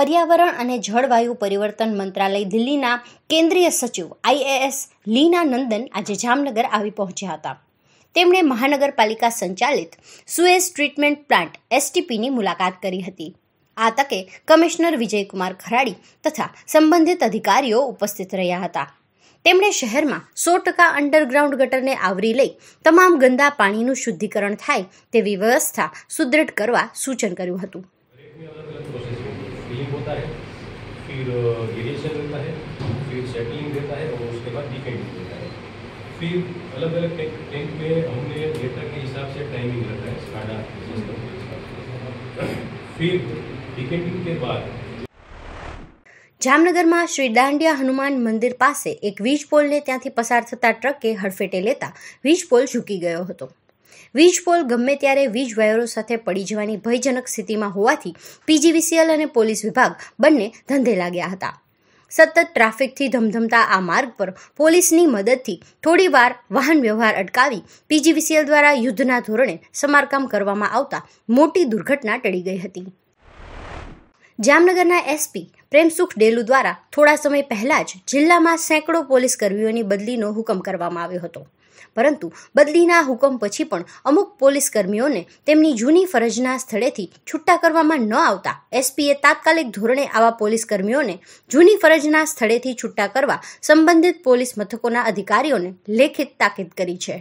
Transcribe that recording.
પર્યાવરણ અને જળવાયુ પરિવર્તન મંત્રાલય દિલ્હીના કેન્દ્રીય સચિવ આઈએએસ લીના નંદન આજે જામનગર આવી પહોંચ્યા હતા તેમણે મહાનગરપાલિકા સંચાલિત સુએસ ટ્રીટમેન્ટ પ્લાન્ટ एसटीपी ની મુલાકાત કરી હતી આતકે કમિશનર વિજયકુમાર ખરાડી તથા સંબંધિત અધિકારીઓ ઉપસ્થિત રહ્યા હતા તેમણે શહેરમાં 100% અંડરગ્રાઉન્ડ ગટરને આવરી લઈ તમામ ગંદા પાણીનું શુદ્ધિકરણ થાય તે વ્યવસ્થા સુદ્રઢ કરવા સૂચન કર્યું હતું सेटिंग होता है फिर एरिएशन रहता है फिर सेटलिंग देता है और उसके बाद डिफेंडिंग देता है फिर अलग अलग टैंक में हमने डेटा के हिसाब से टाइमिंग रखा है स्काडा सिस्टम के फिर डिकेटिंग के बाद જામનગરમાં શ્રી દાંડિયા હનુમાન મંદિર પાસે એક વીજ પોલને ત્યાંથી પસાર થતા ટ્રકે હડફેટે લેતા વીજ પોલ ઝૂકી ગયો गयो વીજપોલ ગમ્મે ત્યારે વીજ વાયરો સાથે પડી જવાની ભયજનક સ્થિતિમાં હોવાથી PGVCL અને પોલીસ વિભાગ બંને ધંધે લાગ્યા હતા સતત ટ્રાફિકથી ધમધમતા આ માર્ગ પર પોલીસની મદદથી થોડીવાર વાહન વ્યવહાર અટકાવી PGVCL દ્વારા યુદ્ધના ધોરણે સમારકામ કરવામાં આવતા મોટી દુર્ઘટના ટળી ગઈ હતી જામનગરના SP પ્રેમસુખ દેલુ દ્વારા થોડા સમય પહેલા જ જિલ્લામાં સેંકડો પોલીસકર્મીઓની બદલીનો હુકમ કરવામાં આવ્યો હતો પરંતુ બદલીના હુકમ પછી પણ અમુક પોલીસ કર્મીઓને તેમની જૂની ફરજના સ્થળેથી છૂટા કરવામાં ન આવતા એસપીએ તાત્કાલિક ધોરણે આવા પોલીસ કર્મીઓને જૂની ફરજના સ્થળેથી છૂટા કરવા સંબંધિત પોલીસ મથકોના અધિકારીઓને લેખિત તાકીદ કરી છે